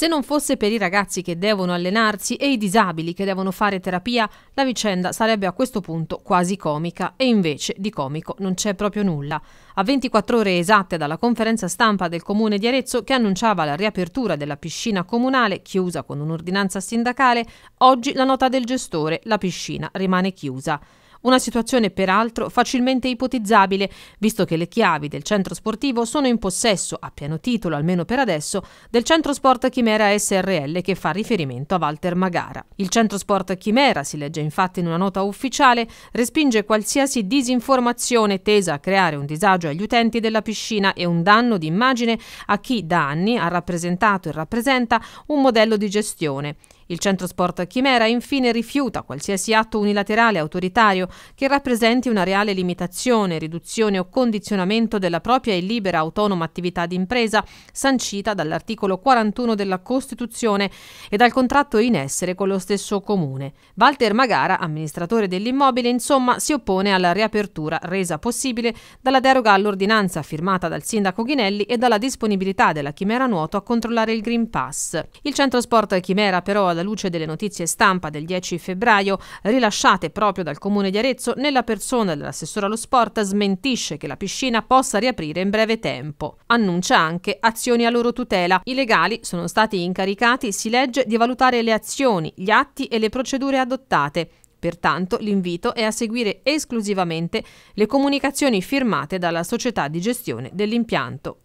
Se non fosse per i ragazzi che devono allenarsi e i disabili che devono fare terapia, la vicenda sarebbe a questo punto quasi comica e invece di comico non c'è proprio nulla. A 24 ore esatte dalla conferenza stampa del comune di Arezzo che annunciava la riapertura della piscina comunale chiusa con un'ordinanza sindacale, oggi la nota del gestore, la piscina rimane chiusa. Una situazione peraltro facilmente ipotizzabile, visto che le chiavi del centro sportivo sono in possesso, a pieno titolo almeno per adesso, del Centro Sport Chimera SRL che fa riferimento a Walter Magara. Il Centro Sport Chimera, si legge infatti in una nota ufficiale, respinge qualsiasi disinformazione tesa a creare un disagio agli utenti della piscina e un danno di immagine a chi da anni ha rappresentato e rappresenta un modello di gestione. Il centro sport Chimera infine rifiuta qualsiasi atto unilaterale autoritario che rappresenti una reale limitazione, riduzione o condizionamento della propria e libera autonoma attività d'impresa sancita dall'articolo 41 della Costituzione e dal contratto in essere con lo stesso comune. Walter Magara, amministratore dell'immobile, insomma, si oppone alla riapertura resa possibile dalla deroga all'ordinanza firmata dal sindaco Ghinelli e dalla disponibilità della Chimera Nuoto a controllare il Green Pass. Il centro sport Chimera però ad alla luce delle notizie stampa del 10 febbraio rilasciate proprio dal Comune di Arezzo, nella persona dell'assessore allo sport smentisce che la piscina possa riaprire in breve tempo. Annuncia anche azioni a loro tutela. I legali sono stati incaricati, si legge, di valutare le azioni, gli atti e le procedure adottate. Pertanto l'invito è a seguire esclusivamente le comunicazioni firmate dalla società di gestione dell'impianto.